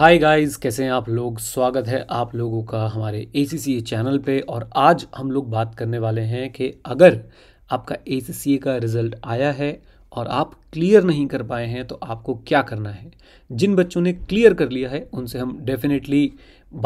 Hi guys कैसे हैं आप लोग स्वागत है आप लोगों का हमारे ए चैनल पे और आज हम लोग बात करने वाले हैं कि अगर आपका ए का रिज़ल्ट आया है और आप क्लियर नहीं कर पाए हैं तो आपको क्या करना है जिन बच्चों ने क्लियर कर लिया है उनसे हम डेफिनेटली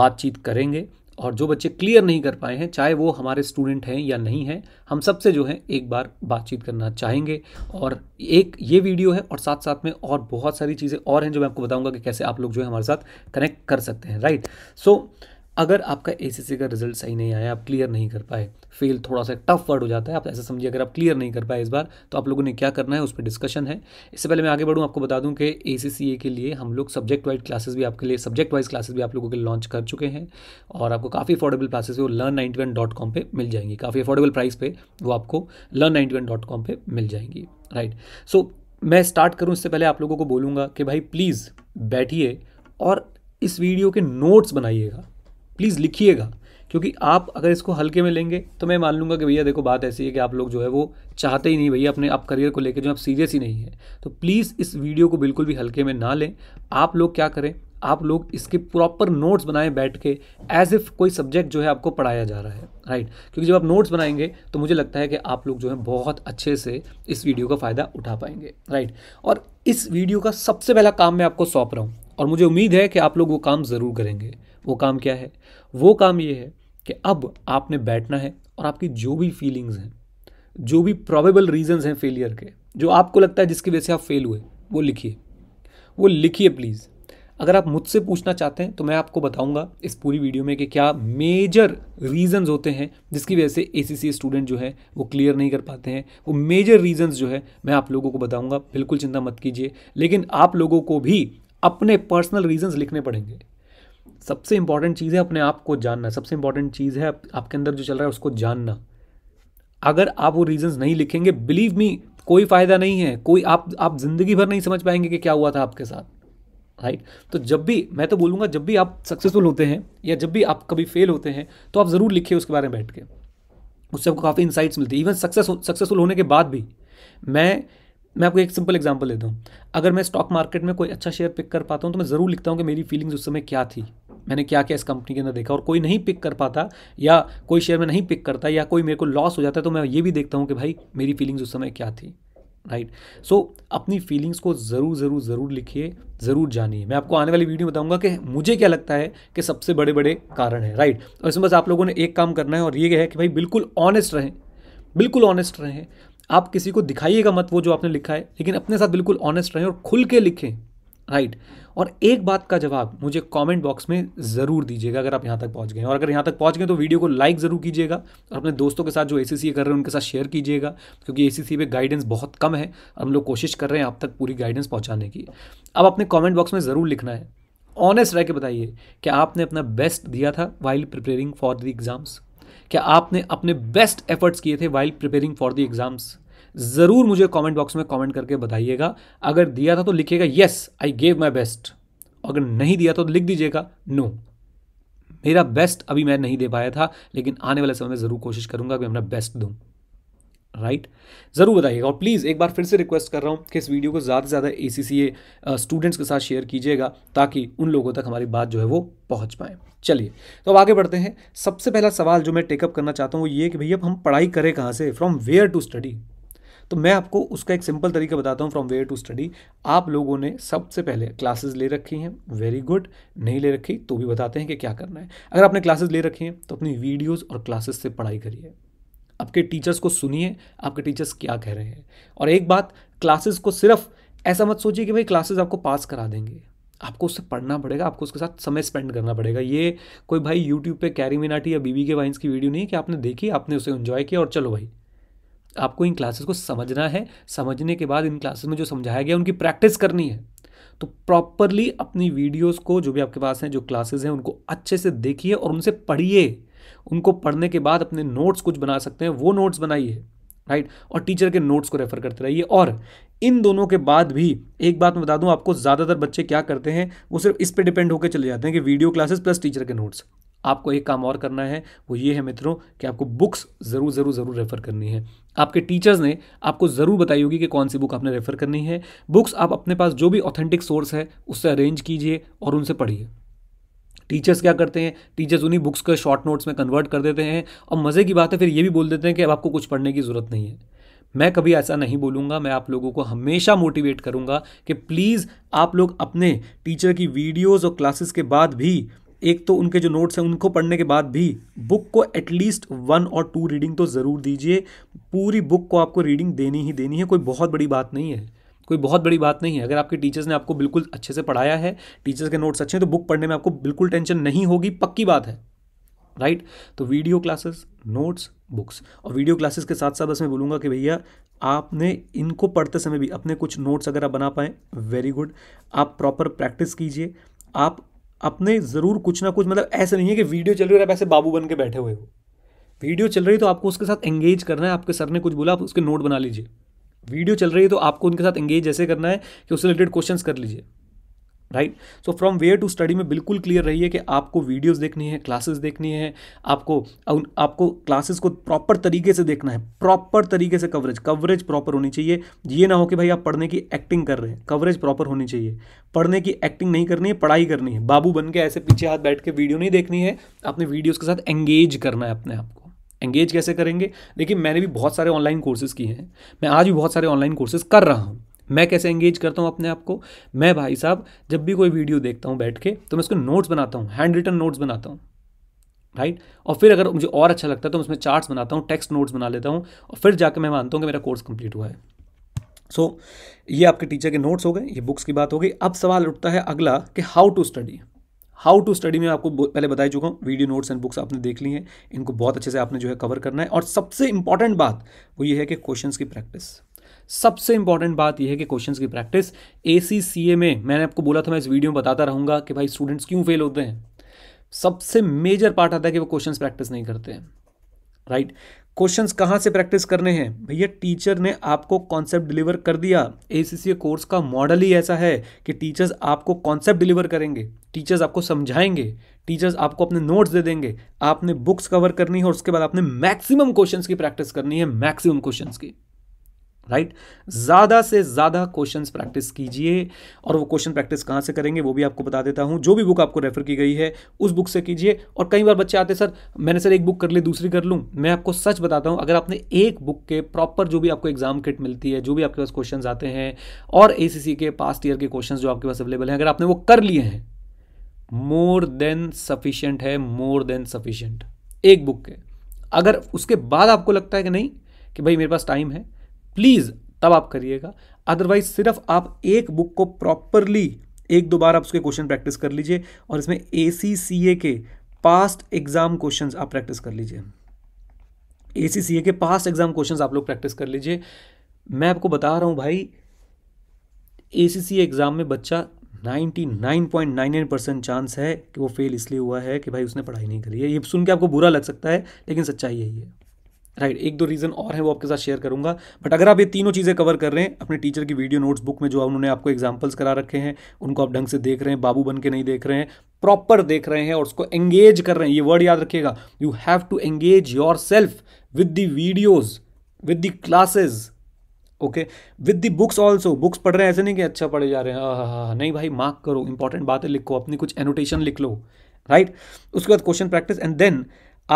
बातचीत करेंगे और जो बच्चे क्लियर नहीं कर पाए हैं चाहे वो हमारे स्टूडेंट हैं या नहीं हैं हम सबसे जो है एक बार बातचीत करना चाहेंगे और एक ये वीडियो है और साथ साथ में और बहुत सारी चीज़ें और हैं जो मैं आपको बताऊंगा कि कैसे आप लोग जो है हमारे साथ कनेक्ट कर सकते हैं राइट सो so, अगर आपका ए का रिजल्ट सही नहीं आया आप क्लियर नहीं कर पाए फेल थोड़ा सा टफ वर्ड हो जाता है आप ऐसा समझिए अगर आप क्लियर नहीं कर पाए इस बार तो आप लोगों ने क्या करना है उस पर डिस्कशन है इससे पहले मैं आगे बढ़ूँ आपको बता दूँ कि ए के लिए हम लोग सब्जेक्ट वाइज क्लासेस भी आपके लिए सब्जेक्ट वाइज क्लासेस भी आप लोगों के लिए लॉन्च कर चुके हैं और आपको काफ़ी अफोर्डेबल क्लासेस वो learn ninety one dot com पर मिल जाएंगी काफ़ी अफोर्डेबल प्राइस पर वो आपको learn ninety one dot com पर मिल जाएंगी राइट सो मैं स्टार्ट करूँ इससे पहले आप लोगों को बोलूँगा कि भाई प्लीज़ बैठिए और इस वीडियो के नोट्स बनाइएगा प्लीज़ लिखिएगा क्योंकि आप अगर इसको हल्के में लेंगे तो मैं मान लूँगा कि भैया देखो बात ऐसी है कि आप लोग जो है वो चाहते ही नहीं भैया अपने आप करियर को लेकर जो आप सीरियस ही नहीं है तो प्लीज़ इस वीडियो को बिल्कुल भी हल्के में ना लें आप लोग क्या करें आप लोग इसके प्रॉपर नोट्स बनाएं बैठ के एज इफ़ कोई सब्जेक्ट जो है आपको पढ़ाया जा रहा है राइट क्योंकि जब आप नोट्स बनाएंगे तो मुझे लगता है कि आप लोग जो है बहुत अच्छे से इस वीडियो का फ़ायदा उठा पाएंगे राइट और इस वीडियो का सबसे पहला काम मैं आपको सौंप रहा हूँ और मुझे उम्मीद है कि आप लोग वो काम ज़रूर करेंगे वो काम क्या है वो काम ये है कि अब आपने बैठना है और आपकी जो भी फीलिंग्स हैं जो भी प्रॉबेबल रीजंस हैं फेलियर के जो आपको लगता है जिसकी वजह से आप फेल हुए वो लिखिए वो लिखिए प्लीज़ अगर आप मुझसे पूछना चाहते हैं तो मैं आपको बताऊंगा इस पूरी वीडियो में कि क्या मेजर रीजंस होते हैं जिसकी वजह से ए स्टूडेंट जो है वो क्लियर नहीं कर पाते हैं वो मेजर रीजंस जो है मैं आप लोगों को बताऊंगा बिल्कुल चिंता मत कीजिए लेकिन आप लोगों को भी अपने पर्सनल रीजंस लिखने पड़ेंगे सबसे इंपॉर्टेंट चीज़ है अपने आप को जानना सबसे इंपॉर्टेंट चीज़ है आपके अंदर जो चल रहा है उसको जानना अगर आप वो रीजंस नहीं लिखेंगे बिलीव मी कोई फ़ायदा नहीं है कोई आप आप ज़िंदगी भर नहीं समझ पाएंगे कि क्या हुआ था आपके साथ राइट तो जब भी मैं तो बोलूँगा जब भी आप सक्सेसफुल होते हैं या जब भी आप कभी फेल होते हैं तो आप ज़रूर लिखिए उसके बारे में बैठ के उससे आपको काफ़ी इंसाइट्स मिलती है इवन सक्सेस सक्सेसफुल होने के बाद भी मैं मैं आपको एक सिंपल एग्जांपल देता हूँ अगर मैं स्टॉक मार्केट में कोई अच्छा शेयर पिक कर पाता हूँ तो मैं ज़रूर लिखता हूँ कि मेरी फीलिंग्स उस समय क्या थी मैंने क्या क्या इस कंपनी के अंदर देखा और कोई नहीं पिक कर पाता या कोई शेयर में नहीं पिक करता या कोई मेरे को लॉस हो जाता है तो मैं ये भी देखता हूँ कि भाई मेरी फीलिंग्स उस समय क्या थी राइट right. सो so, अपनी फीलिंग्स को ज़रूर ज़रूर ज़रूर लिखिए ज़रूर जानिए मैं आपको आने वाली वीडियो बताऊंगा कि मुझे क्या लगता है कि सबसे बड़े बड़े कारण है राइट right. और इसमें बस आप लोगों ने एक काम करना है और ये है कि भाई बिल्कुल ऑनेस्ट रहें बिल्कुल ऑनेस्ट रहें आप किसी को दिखाइएगा मत वो जो आपने लिखा है लेकिन अपने साथ बिल्कुल ऑनेस्ट रहें और खुल के लिखें राइट और एक बात का जवाब मुझे कमेंट बॉक्स में ज़रूर दीजिएगा अगर आप यहाँ तक पहुँच गए और अगर यहाँ तक पहुँच गए तो वीडियो को लाइक ज़रूर कीजिएगा और अपने दोस्तों के साथ जो ए कर रहे हैं उनके साथ शेयर कीजिएगा क्योंकि ए सी गाइडेंस बहुत कम है हम लोग कोशिश कर रहे हैं आप तक पूरी गाइडेंस पहुँचाने की अब अपने कॉमेंट बॉक्स में ज़रूर लिखना है ऑनेस्ट रह के बताइए कि आपने अपना बेस्ट दिया था while preparing for the exams क्या आपने अपने बेस्ट एफर्ट्स किए थे while preparing for the exams ज़रूर मुझे कमेंट बॉक्स में कमेंट करके बताइएगा अगर दिया था तो लिखिएगा yes I gave my best अगर नहीं दिया तो लिख दीजिएगा नो मेरा बेस्ट अभी मैं नहीं दे पाया था लेकिन आने वाले समय में ज़रूर कोशिश करूंगा कि मैं अपना बेस्ट दूँ राइट right? ज़रूर बताइएगा और प्लीज़ एक बार फिर से रिक्वेस्ट कर रहा हूँ कि इस वीडियो को ज़्यादा से ज़्यादा ए स्टूडेंट्स के साथ शेयर कीजिएगा ताकि उन लोगों तक हमारी बात जो है वो पहुँच पाएँ चलिए तो अब आगे बढ़ते हैं सबसे पहला सवाल जो मैं टेकअप करना चाहता हूँ वो ये कि भैया हम पढ़ाई करें कहाँ से फ्रॉम वेयर टू स्टडी तो मैं आपको उसका एक सिंपल तरीका बताता हूँ फ्रॉम वेयर टू स्टडी आप लोगों ने सबसे पहले क्लासेस ले रखी हैं वेरी गुड नहीं ले रखी तो भी बताते हैं कि क्या करना है अगर आपने क्लासेस ले रखी हैं तो अपनी वीडियोज़ और क्लासेस से पढ़ाई करिए आपके टीचर्स को सुनिए आपके टीचर्स क्या कह रहे हैं और एक बात क्लासेस को सिर्फ ऐसा मत सोचिए कि भाई क्लासेस आपको पास करा देंगे आपको उससे पढ़ना पड़ेगा आपको उसके साथ समय स्पेंड करना पड़ेगा ये कोई भाई यूट्यूब पे कैरी मिनाटी या बीबी के वाइन्स की वीडियो नहीं कि आपने देखी आपने उसे इन्जॉय किया और चलो भाई आपको इन क्लासेस को समझना है समझने के बाद इन क्लासेस में जो समझाया गया उनकी प्रैक्टिस करनी है तो प्रॉपरली अपनी वीडियोस को जो भी आपके पास हैं जो क्लासेस हैं उनको अच्छे से देखिए और उनसे पढ़िए उनको पढ़ने के बाद अपने नोट्स कुछ बना सकते हैं वो नोट्स बनाइए राइट और टीचर के नोट्स को रेफर करते रहिए और इन दोनों के बाद भी एक बात मैं बता दूं आपको ज़्यादातर बच्चे क्या करते हैं वो सिर्फ इस पे डिपेंड होकर चले जाते हैं कि वीडियो क्लासेस प्लस टीचर के नोट्स आपको एक काम और करना है वो ये है मित्रों कि आपको बुक्स ज़रूर ज़रूर ज़रूर रेफ़र करनी है आपके टीचर्स ने आपको ज़रूर बताई होगी कि कौन सी बुक आपने रेफ़र करनी है बुक्स आप अपने पास जो भी ऑथेंटिक सोर्स है उससे अरेंज कीजिए और उनसे पढ़िए टीचर्स क्या करते हैं टीचर्स उन्हीं बुक्स को शॉर्ट नोट्स में कन्वर्ट कर देते हैं और मज़े की बात है फिर ये भी बोल देते हैं कि अब आपको कुछ पढ़ने की ज़रूरत नहीं है मैं कभी ऐसा नहीं बोलूँगा मैं आप लोगों को हमेशा मोटिवेट करूँगा कि प्लीज़ आप लोग अपने टीचर की वीडियोज़ और क्लासेस के बाद भी एक तो उनके जो नोट्स हैं उनको पढ़ने के बाद भी बुक को एटलीस्ट वन और टू रीडिंग तो ज़रूर दीजिए पूरी बुक को आपको रीडिंग देनी ही देनी है कोई बहुत बड़ी बात नहीं है कोई बहुत बड़ी बात नहीं है अगर आपके टीचर्स ने आपको बिल्कुल अच्छे से पढ़ाया है टीचर्स के नोट्स अच्छे हैं तो बुक पढ़ने में आपको बिल्कुल टेंशन नहीं होगी पक्की बात है राइट तो वीडियो क्लासेस नोट्स बुक्स और वीडियो क्लासेस के साथ साथ बस मैं बोलूँगा कि भैया आपने इनको पढ़ते समय भी अपने कुछ नोट्स अगर आप बना पाए वेरी गुड आप प्रॉपर प्रैक्टिस कीजिए आप अपने ज़रूर कुछ ना कुछ मतलब ऐसा नहीं है कि वीडियो चल रही है आप ऐसे बाबू बन के बैठे हुए हो वीडियो चल रही तो आपको उसके साथ एंगेज करना है आपके सर ने कुछ बोला आप उसके नोट बना लीजिए वीडियो चल रही है तो आपको उनके साथ एंगेज ऐसे करना है कि उससे रिलेटेड क्वेश्चंस कर लीजिए right so from where to study में बिल्कुल क्लियर रहिए कि आपको वीडियोस देखनी है क्लासेस देखनी है आपको आपको क्लासेस को प्रॉपर तरीके से देखना है प्रॉपर तरीके से कवरेज कवरेज प्रॉपर होनी चाहिए ये ना हो कि भाई आप पढ़ने की एक्टिंग कर रहे हैं कवरेज प्रॉपर होनी चाहिए पढ़ने की एक्टिंग नहीं करनी है पढ़ाई करनी है बाबू बन के ऐसे पीछे हाथ बैठ के वीडियो नहीं देखनी है आपने वीडियोज़ के साथ एंगेज करना है अपने आप को एंगेज कैसे करेंगे देखिए मैंने भी बहुत सारे ऑनलाइन कोर्सेज किए हैं मैं आज भी बहुत सारे ऑनलाइन कोर्सेज कर रहा हूँ मैं कैसे एंगेज करता हूँ अपने आप को मैं भाई साहब जब भी कोई वीडियो देखता हूँ बैठ के तो मैं उसको नोट्स बनाता हूँ हैंड रिटन नोट्स बनाता हूँ राइट और फिर अगर मुझे और अच्छा लगता है तो मैं उसमें चार्ट्स बनाता हूँ टेक्स्ट नोट्स बना लेता हूँ और फिर जाकर मैं मानता हूँ कि मेरा कोर्स कंप्लीट हुआ है सो so, ये आपके टीचर के नोट्स हो गए ये बुक्स की बात हो गई अब सवाल उठता है अगला कि how to study how to study में आपको पहले बता चुका हूँ वीडियो नोट्स एंड बुक्स आपने देख ली हैं इनको बहुत अच्छे से आपने जो है कवर करना है और सबसे इंपॉर्टेंट बात वो ये है कि क्वेश्चन की प्रैक्टिस सबसे इंपॉर्टेंट बात यह है कि क्वेश्चंस की प्रैक्टिस ए में मैंने आपको बोला था मैं इस वीडियो में बताता रहूंगा कि भाई स्टूडेंट्स क्यों फेल होते हैं सबसे मेजर पार्ट आता है कि वो क्वेश्चंस प्रैक्टिस नहीं करते हैं राइट क्वेश्चंस कहाँ से प्रैक्टिस करने हैं भैया टीचर ने आपको कॉन्सेप्ट डिलीवर कर दिया ए कोर्स का मॉडल ही ऐसा है कि टीचर्स आपको कॉन्सेप्ट डिलीवर करेंगे टीचर्स आपको समझाएंगे टीचर्स आपको अपने नोट्स दे देंगे आपने बुक्स कवर करनी है और उसके बाद आपने मैक्सिमम क्वेश्चन की प्रैक्टिस करनी है मैक्सिमम क्वेश्चन की राइट ज़्यादा से ज़्यादा क्वेश्चंस प्रैक्टिस कीजिए और वो क्वेश्चन प्रैक्टिस कहाँ से करेंगे वो भी आपको बता देता हूँ जो भी बुक आपको रेफर की गई है उस बुक से कीजिए और कई बार बच्चे आते सर मैंने सर एक बुक कर ली दूसरी कर लूँ मैं आपको सच बताता हूँ अगर आपने एक बुक के प्रॉपर जो भी आपको एग्जाम किट मिलती है जो भी आपके पास क्वेश्चन आते हैं और ए के पास्ट ईयर के क्वेश्चन जो आपके पास अवेलेबल हैं अगर आपने वो कर लिए हैं मोर देन सफिशियंट है मोर देन सफिशियंट एक बुक के अगर उसके बाद आपको लगता है कि नहीं कि भाई मेरे पास टाइम है प्लीज़ तब आप करिएगा अदरवाइज सिर्फ आप एक बुक को प्रॉपरली एक दो बार आप उसके क्वेश्चन प्रैक्टिस कर लीजिए और इसमें ए सी सी ए के पास्ट एग्जाम क्वेश्चन आप प्रैक्टिस कर लीजिए ए सी सी ए के पास्ट एग्जाम क्वेश्चन आप लोग प्रैक्टिस कर लीजिए मैं आपको बता रहा हूँ भाई ए सी सी एग्ज़ाम में बच्चा 99.99 परसेंट चांस है कि वो फेल इसलिए हुआ है कि भाई उसने पढ़ाई नहीं करी है ये सुन के आपको बुरा लग सकता है लेकिन सच्चाई यही है राइट right, एक दो रीज़न और है वो आपके साथ शेयर करूंगा बट अगर आप ये तीनों चीज़ें कवर कर रहे हैं अपने टीचर की वीडियो नोट्स बुक में जो उन्होंने आपको एग्जाम्पल्स करा रखे हैं उनको आप ढंग से देख रहे हैं बाबू बन के नहीं देख रहे हैं प्रॉपर देख रहे हैं और उसको एंगेज कर रहे हैं ये वर्ड याद रखिएगा you have to engage yourself with the videos with the classes okay with the books also books पढ़ रहे हैं ऐसे नहीं कि अच्छा पढ़े जा रहे हैं हा हा नहीं भाई मार्क करो इंपॉर्टेंट बातें लिखो अपनी कुछ एनोटेशन लिख लो राइट right? उसके बाद क्वेश्चन प्रैक्टिस एंड देन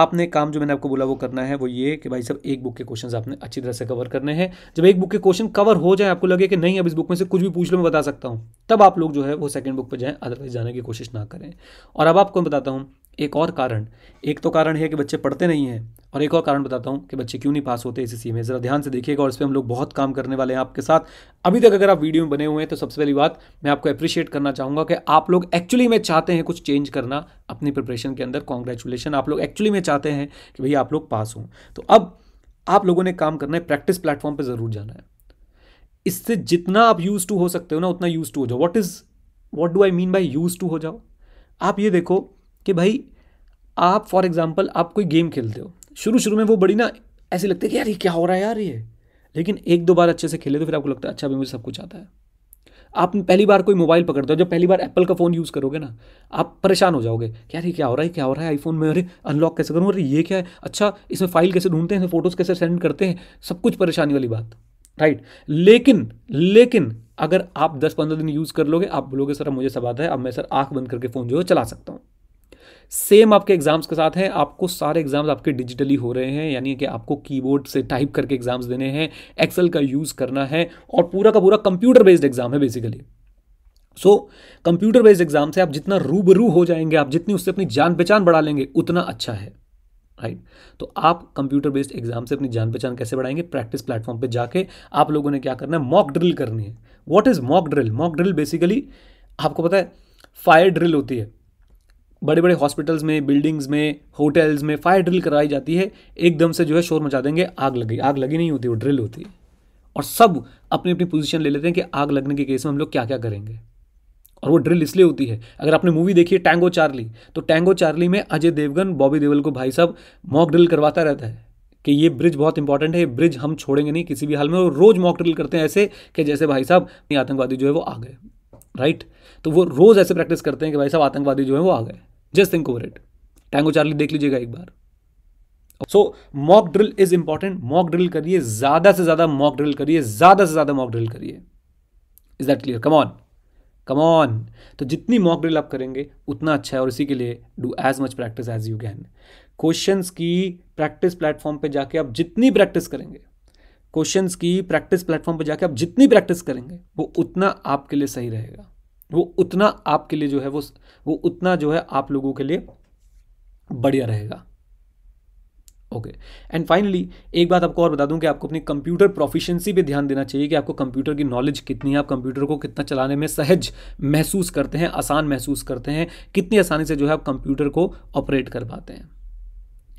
आपने काम जो मैंने आपको बोला वो करना है वो ये कि भाई सब एक बुक के क्वेश्चंस आपने अच्छी तरह से कवर करने हैं जब एक बुक के क्वेश्चन कवर हो जाए आपको लगे कि नहीं अब इस बुक में से कुछ भी पूछ लो मैं बता सकता हूँ तब आप लोग जो है वो सेकंड बुक पर जाएं अदरवाइज जाने की कोशिश ना करें और अब आपको मैं बताता हूँ एक और कारण एक तो कारण है कि बच्चे पढ़ते नहीं हैं और एक और कारण बताता हूँ कि बच्चे क्यों नहीं पास होते इसी में ज़रा ध्यान से देखिएगा और इस पर हम लोग बहुत काम करने वाले हैं आपके साथ अभी तक अगर आप वीडियो में बने हुए हैं तो सबसे पहली बात मैं आपको अप्रिशिएट करना चाहूँगा कि आप लोग एक्चुअली में चाहते हैं कुछ चेंज करना अपनी प्रिपरेशन के अंदर कॉन्ग्रेचुलेसन आप लोग एक्चुअली में चाहते हैं कि भैया आप लोग पास हों तो अब आप लोगों ने काम करना है प्रैक्टिस प्लेटफॉर्म पर ज़रूर जाना है इससे जितना आप यूज टू हो सकते हो ना उतना यूज टू हो जाओ what is what do I mean by use to हो जाओ आप ये देखो कि भाई आप फॉर एग्ज़ाम्पल आप कोई गेम खेलते हो शुरू शुरू में वो बड़ी ना ऐसे लगती है कि यार ये क्या हो रहा है यार ये लेकिन एक दो बार अच्छे से खेले तो फिर आपको लगता है अच्छा भाई मुझे सब कुछ आता है आप पहली बार कोई मोबाइल पकड़ते हो जब पहली बार एप्पल का फ़ोन यूज़ करोगे ना आप परेशान हो जाओगे यार ये क्या हो रहा है क्या हो रहा है आईफोन में अरे अनलॉक कैसे करूँ अरे ये क्या है अच्छा इसमें फ़ाइल कैसे ढूंढते हैं इसमें फ़ोटोज़ कैसे सेंड करते हैं सब कुछ परेशानी वाली बात राइट लेकिन लेकिन अगर आप दस पंद्रह दिन यूज़ कर लोगे आप बोलोगे सर मुझे सब आता है अब मैं सर आँख बंद करके फ़ोन जो है चला सकता हूँ सेम आपके एग्ज़ाम्स के साथ हैं आपको सारे एग्ज़ाम्स आपके डिजिटली हो रहे हैं यानी कि आपको कीबोर्ड से टाइप करके एग्ज़ाम्स देने हैं एक्सेल का यूज़ करना है और पूरा का पूरा कंप्यूटर बेस्ड एग्ज़ाम है basically so computer based exam से आप जितना रूबरू हो जाएंगे आप जितनी उससे अपनी जान पहचान बढ़ा लेंगे उतना अच्छा है राइट तो आप कंप्यूटर बेस्ड एग्जाम से अपनी जान पहचान कैसे बढ़ाएंगे प्रैक्टिस प्लेटफॉर्म पे जाके आप लोगों ने क्या करना है मॉक ड्रिल करनी है what is mock drill mock drill basically आपको पता है फायर ड्रिल होती है बड़े बड़े हॉस्पिटल्स में बिल्डिंग्स में होटल्स में फायर ड्रिल करवाई जाती है एकदम से जो है शोर मचा देंगे आग लगी आग लगी नहीं होती वो ड्रिल होती है और सब अपनी अपनी पोजीशन ले लेते हैं कि आग लगने के केस में हम लोग क्या क्या करेंगे और वो ड्रिल इसलिए होती है अगर आपने मूवी देखी है टैंगो चार्ली तो टैंगो चार्ली में अजय देवगन बॉबी देवल को भाई साहब मॉक ड्रिल करवाता रहता है कि ये ब्रिज बहुत इंपॉर्टेंट है ये ब्रिज हम छोड़ेंगे नहीं किसी भी हाल में वो रोज़ मॉक ड्रिल करते हैं ऐसे कि जैसे भाई साहब आतंकवादी जो है वो आ गए राइट तो वो रोज़ ऐसे प्रैक्टिस करते हैं कि भाई साहब आतंकवादी जो है वो आ गए just think over it Tango Charlie देख लीजिएगा एक बार so mock drill is important mock drill करिए ज्यादा से ज्यादा मॉक ड्रिल करिए ज्यादा से ज्यादा मॉक ड्रिल करिए is that clear come on तो जितनी मॉक ड्रिल आप करेंगे उतना अच्छा है और इसी के लिए do as much practice as you can questions की प्रैक्टिस प्लेटफॉर्म पे जाके आप जितनी प्रैक्टिस करेंगे क्वेश्चंस की प्रैक्टिस प्लेटफॉर्म पे जाके आप जितनी प्रैक्टिस करेंगे वो उतना आपके लिए सही रहेगा वो उतना आपके लिए जो है वो वो उतना जो है आप लोगों के लिए बढ़िया रहेगा ओके एंड फाइनली एक बात आपको और बता दूं कि आपको अपनी कंप्यूटर प्रोफिशिएंसी पे ध्यान देना चाहिए कि आपको कंप्यूटर की नॉलेज कितनी है आप कंप्यूटर को कितना चलाने में सहज महसूस करते हैं आसान महसूस करते हैं कितनी आसानी से जो है आप कंप्यूटर को ऑपरेट कर पाते हैं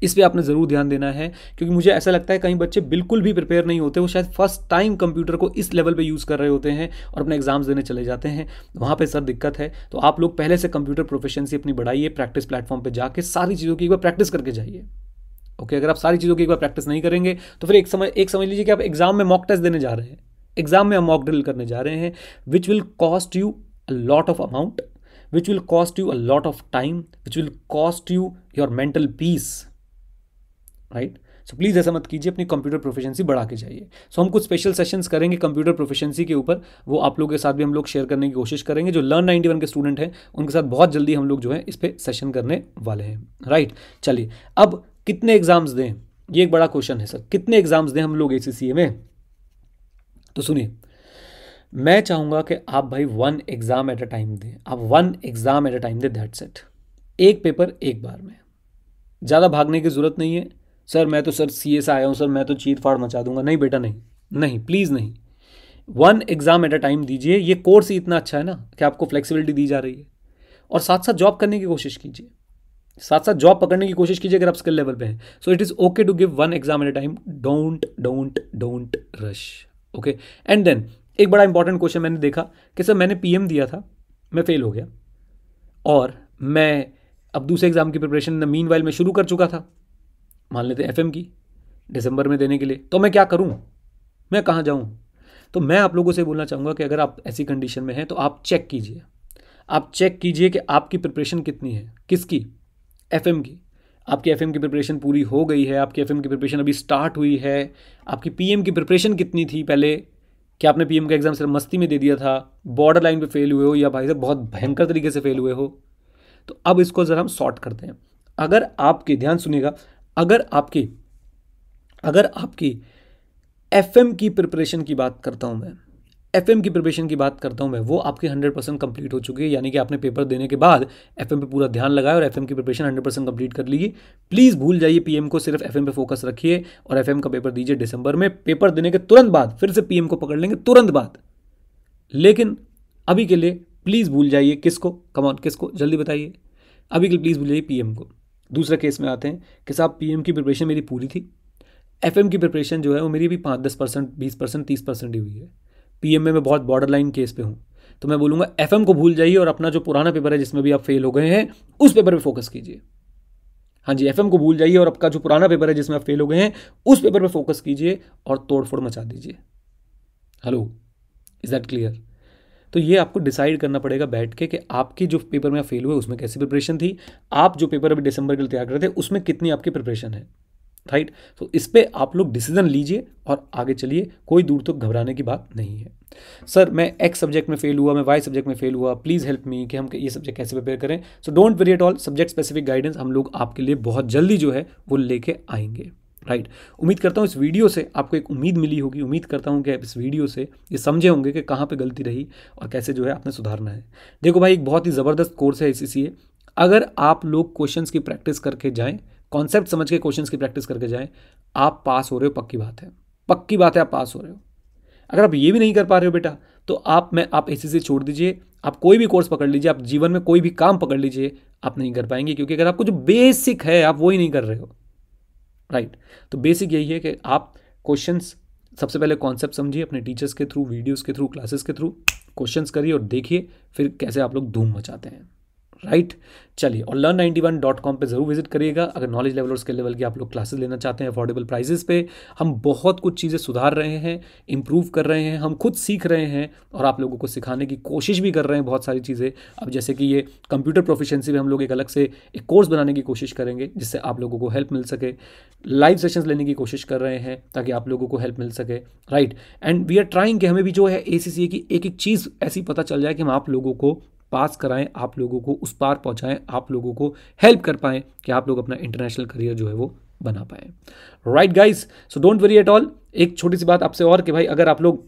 इस पर आपने ज़रूर ध्यान देना है क्योंकि मुझे ऐसा लगता है कहीं बच्चे बिल्कुल भी प्रिपेयर नहीं होते वो शायद फर्स्ट टाइम कंप्यूटर को इस लेवल पे यूज़ कर रहे होते हैं और अपने एग्जाम्स देने चले जाते हैं वहाँ पे सर दिक्कत है तो आप लोग पहले से कंप्यूटर प्रोफेशनसी अपनी बढ़ाइए प्रैक्टिस प्लेटफॉर्म पर जाके सारी चीज़ों की एक बार प्रैक्टिस करके जाइए ओके अगर आप सारी चीज़ों की एक बार प्रैक्टिस नहीं करेंगे तो फिर एक समझ एक समझ लीजिए कि आप एग्ज़ाम में मॉक टेस्ट देने जा रहे हैं एग्ज़ाम में हम मॉक ड्रिल करने जा रहे हैं which will cost you a lot of amount which will cost you a lot of time which will cost you your mental peace right so please ऐसा मत कीजिए अपनी कंप्यूटर प्रोफिशेंसी बढ़ा के जाइए सो so, हम कुछ स्पेशल सेशंस करेंगे कंप्यूटर प्रोफिशेंसी के ऊपर वो आप लोगों के साथ भी हम लोग शेयर करने की कोशिश करेंगे जो लर्न नाइनटी के स्टूडेंट हैं उनके साथ बहुत जल्दी हम लोग जो है इस पर सेशन करने वाले हैं राइट चलिए अब कितने एग्जाम्स दें ये एक बड़ा क्वेश्चन है सर कितने एग्जाम्स दें हम लोग ए में तो सुनिए मैं चाहूंगा कि आप भाई one exam at a time दें आप one exam at a time दें दैट सेट एक पेपर एक बार में ज़्यादा भागने की ज़रूरत नहीं है सर मैं तो सर सी से आया हूँ सर मैं तो चीत फाड़ मचा दूंगा नहीं बेटा नहीं नहीं प्लीज़ नहीं one exam at a time दीजिए ये कोर्स ही इतना अच्छा है ना कि आपको फ्लेक्सिबिलिटी दी जा रही है और साथ साथ जॉब करने की कोशिश कीजिए साथ साथ जॉब पकड़ने की कोशिश कीजिए अगर आप स्किल लेवल पे हैं so it is okay to give one exam at a time don't don't don't rush okay and then एक बड़ा इंपॉर्टेंट क्वेश्चन मैंने देखा कि सर मैंने पी दिया था मैं फेल हो गया और मैं अब दूसरे एग्जाम की प्रिपरेशन मीन वाइल में शुरू कर चुका था मान लेते एफ की दिसंबर में देने के लिए तो मैं क्या करूँ मैं कहाँ जाऊँ तो मैं आप लोगों से बोलना चाहूँगा कि अगर आप ऐसी कंडीशन में हैं तो आप चेक कीजिए आप चेक कीजिए कि आपकी प्रिपरेशन कितनी है किसकी एफ की आपकी एफ की प्रिपरेशन पूरी हो गई है आपकी एफ की प्रिपरेशन अभी स्टार्ट हुई है आपकी पी की प्रिपरेशन कितनी थी पहले क्या आपने पी का एग्ज़ाम सिर्फ मस्ती में दे दिया था बॉर्डर लाइन पर फेल हुए हो या भाई साहब बहुत भयंकर तरीके से फेल हुए हो तो अब इसको ज़रा हम सॉर्ट करते हैं अगर आपके ध्यान सुनेगा अगर आपकी अगर आपकी एफ की प्रिपरेशन की बात करता हूँ मैं एफ की प्रिपरेशन की बात करता हूँ मैं वो आपकी हंड्रेड परसेंट कंप्लीट हो चुकी है यानी कि आपने पेपर देने के बाद एफ पे पूरा ध्यान लगाया और एफ की प्रिपरेशन हंड्रेड परसेंट कंप्लीट कर लीजिए प्लीज़ भूल जाइए पीएम को सिर्फ एफ पे फोकस रखिए और एफ का पेपर दीजिए दिसंबर में पेपर देने के तुरंत बाद फिर से पीएम को पकड़ लेंगे तुरंत बाद लेकिन अभी के लिए प्लीज़ भूल जाइए किसको कमॉन किसको जल्दी बताइए अभी के लिए प्लीज़ भूल जाइए पीएम को दूसरा केस में आते हैं कि साहब पी की प्रिपरेशन मेरी पूरी थी एफ की प्रिपरेशन जो है वो मेरी भी पाँच दस परसेंट बीस परसेंट तीस परसेंट ही हुई है पी में मैं बहुत बॉर्डर लाइन केस पे हूँ तो मैं बोलूँगा एफ को भूल जाइए और अपना जो पुराना पेपर है जिसमें भी आप फेल हो गए हैं उस पेपर पर फोकस कीजिए हाँ जी एफ को भूल जाइए और आपका जो पुराना पेपर है जिसमें आप फेल हो गए हैं उस पेपर पर फोकस कीजिए और तोड़फोड़ मचा दीजिए हेलो इज़ दैट क्लियर तो ये आपको डिसाइड करना पड़ेगा बैठ के कि आपकी जो पेपर में फेल हुए उसमें कैसी प्रिपरेशन थी आप जो पेपर अभी दिसंबर के लिए तैयार कर रहे थे उसमें कितनी आपकी प्रिपरेशन है राइट तो इस पर आप लोग डिसीजन लीजिए और आगे चलिए कोई दूर तक तो घबराने की बात नहीं है सर मैं एक्स सब्जेक्ट में फेल हुआ मैं वाई सब्जेक्ट में फेल हुआ प्लीज़ हेल्प मी कि हम ये सब्जेक्ट कैसे प्रिपेयर करें so don't worry at all subject specific guidance हम लोग आपके लिए बहुत जल्दी जो है वो लेके आएंगे राइट उम्मीद करता हूँ इस वीडियो से आपको एक उम्मीद मिली होगी उम्मीद करता हूँ कि आप इस वीडियो से ये समझे होंगे कि कहाँ पे गलती रही और कैसे जो है आपने सुधारना है देखो भाई एक बहुत ही ज़बरदस्त कोर्स है इसी अगर आप लोग क्वेश्चन की प्रैक्टिस करके जाएँ कॉन्सेप्ट समझ के क्वेश्चन की प्रैक्टिस करके जाएँ आप पास हो रहे हो पक्की बात है पक्की बात है आप पास हो रहे हो अगर आप ये भी नहीं कर पा रहे हो बेटा तो आप मैं आप ऐसी से छोड़ दीजिए आप कोई भी कोर्स पकड़ लीजिए आप जीवन में कोई भी काम पकड़ लीजिए आप नहीं कर पाएंगे क्योंकि अगर आपको जो बेसिक है आप वो ही नहीं कर रहे हो राइट तो बेसिक यही है कि आप क्वेश्चंस सबसे पहले कॉन्सेप्ट समझिए अपने टीचर्स के थ्रू वीडियोस के थ्रू क्लासेस के थ्रू क्वेश्चंस करिए और देखिए फिर कैसे आप लोग धूम मचाते हैं राइट चलिए और learn ninety one dot com पर ज़रूर विजिट करिएगा अगर नॉलेज लेवल और स्किल लेवल की आप लोग क्लासेस लेना चाहते हैं अफोर्डेबल प्राइजेस पे हम बहुत कुछ चीज़ें सुधार रहे हैं इम्प्रूव कर रहे हैं हम खुद सीख रहे हैं और आप लोगों को सिखाने की कोशिश भी कर रहे हैं बहुत सारी चीज़ें अब जैसे कि ये कंप्यूटर प्रोफिशेंसी में हम लोग एक अलग से एक कोर्स बनाने की कोशिश करेंगे जिससे आप लोगों को हेल्प मिल सके लाइव सेशन लेने की कोशिश कर रहे हैं ताकि आप लोगों को हेल्प मिल सके right and we are trying कि हमें भी जो है ए की एक एक चीज़ ऐसी पता चल जाए कि हम आप लोगों को पास कराएं आप लोगों को उस पार पहुंचाएं आप लोगों को हेल्प कर पाएं कि आप लोग अपना इंटरनेशनल करियर जो है वो बना पाएं right guys so don't worry at all एक छोटी सी बात आपसे और कि भाई अगर आप लोग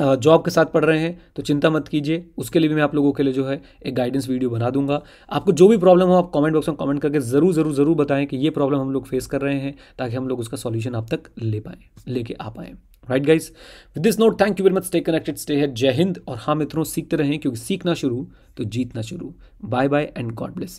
जॉब के साथ पढ़ रहे हैं तो चिंता मत कीजिए उसके लिए भी मैं आप लोगों के लिए जो है एक गाइडेंस वीडियो बना दूंगा आपको जो भी प्रॉब्लम हो आप कमेंट बॉक्स में कमेंट करके ज़रूर ज़रूर ज़रूर बताएं कि ये प्रॉब्लम हम लोग फेस कर रहे हैं ताकि हम लोग उसका सॉल्यूशन आप तक ले पाएँ लेके आ पाएँ right guys with this note thank you very much stay connected stay है जय हिंद और हाँ मित्रों सीखते रहें क्योंकि सीखना शुरू तो जीतना शुरू bye bye and God bless